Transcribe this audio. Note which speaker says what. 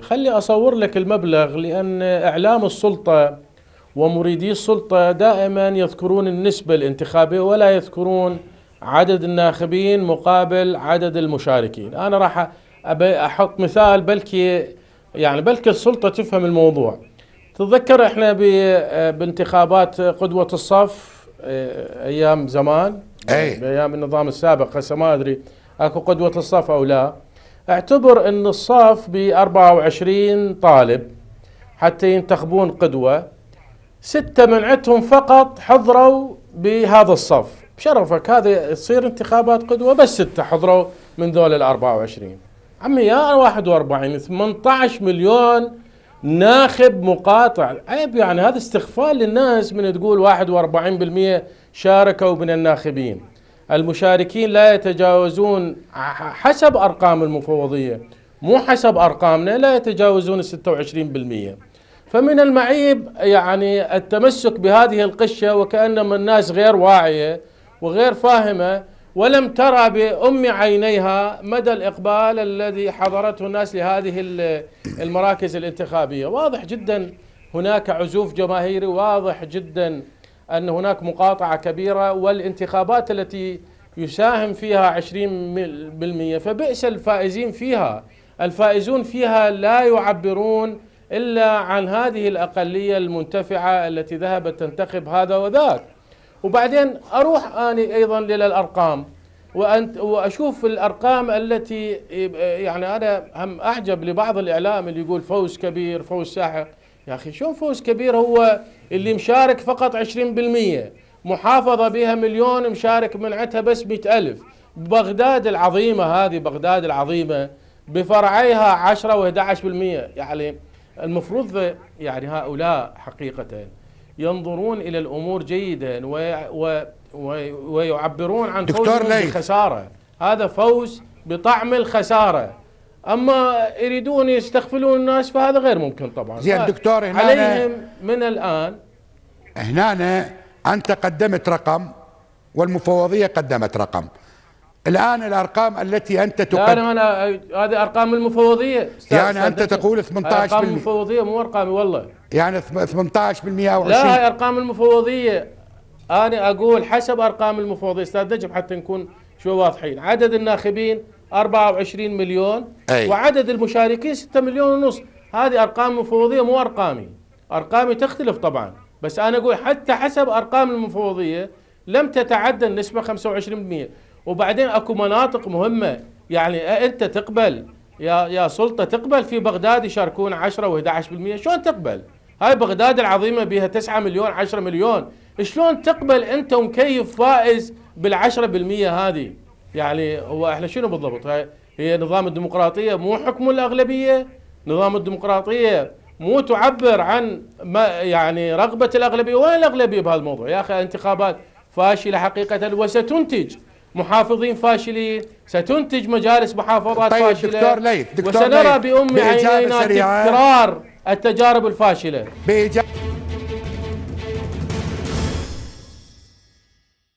Speaker 1: خلي أصور لك المبلغ لأن إعلام السلطة ومريدي السلطة دائما يذكرون النسبة الانتخابية ولا يذكرون عدد الناخبين مقابل عدد المشاركين أنا راح أحط مثال بلكي يعني بلكي السلطة تفهم الموضوع تتذكر احنا بانتخابات قدوة الصف آه، ايام زمان أي. ايام النظام السابق هسه ما ادري اكو قدوة الصف او لا اعتبر ان الصف ب 24 طالب حتى ينتخبون قدوة ستة منعتهم فقط حضروا بهذا الصف بشرفك هذا تصير انتخابات قدوة بس ستة حضروا من ذول ال 24 عمي يا 41 18 مليون ناخب مقاطع عيب يعني هذا استغفال للناس من تقول 41% شاركوا من الناخبين المشاركين لا يتجاوزون حسب أرقام المفوضية مو حسب أرقامنا لا يتجاوزون 26% فمن المعيب يعني التمسك بهذه القشة وكأنما الناس غير واعية وغير فاهمة ولم ترى بأم عينيها مدى الإقبال الذي حضرته الناس لهذه المراكز الانتخابية واضح جدا هناك عزوف جماهيري واضح جدا أن هناك مقاطعة كبيرة والانتخابات التي يساهم فيها 20% فبئس الفائزين فيها الفائزون فيها لا يعبرون إلا عن هذه الأقلية المنتفعة التي ذهبت تنتخب هذا وذاك وبعدين أروح أني أيضا للأرقام وأنت وأشوف الأرقام التي يعني أنا هم أعجب لبعض الإعلام اللي يقول فوز كبير فوز ساحق يا أخي شو فوز كبير هو اللي مشارك فقط 20% محافظة بها مليون مشارك منعتها بس 100000 بغداد العظيمة هذه بغداد العظيمة بفرعيها 10 و11% يعني المفروض يعني هؤلاء حقيقة ينظرون إلى الأمور جيدا وي وي ويعبرون عن فوز بخسارة هذا فوز بطعم الخسارة اما يريدون يستغفلون الناس فهذا غير ممكن طبعا زين دكتور هنا عليهم من الان هنا انت قدمت رقم والمفوضيه قدمت رقم الان الارقام التي انت تقدم انا هذه ارقام المفوضيه استاذ يعني انت تقول 18% ارقام المفوضيه مو ارقامي والله يعني 18% او 20 لا هاي ارقام المفوضيه انا اقول حسب ارقام المفوضيه استاذ نجم حتى نكون شوي واضحين عدد الناخبين 24 مليون أي. وعدد المشاركين 6 مليون ونص هذه ارقام مفوضيه مو ارقامي ارقامي تختلف طبعا بس انا اقول حتى حسب ارقام المفوضيه لم تتعدى النسبه 25% وبعدين اكو مناطق مهمه يعني انت تقبل يا يا سلطه تقبل في بغداد يشاركون 10 و11% شلون تقبل؟ هاي بغداد العظيمه بها 9 مليون 10 مليون شلون تقبل انت ومكيف فائز بال10% هذه؟ يعني هو احنا شنو بالضبط هي نظام الديمقراطية مو حكم الأغلبية نظام الديمقراطية مو تعبر عن ما يعني رغبة الأغلبية وين الأغلبية بهالموضوع يا أخي انتخابات فاشلة حقيقة وستنتج محافظين فاشلين ستنتج مجالس محافظات طيب فاشلة دكتور ليث دكتور وسنرى بأم عينينا تكرار التجارب الفاشلة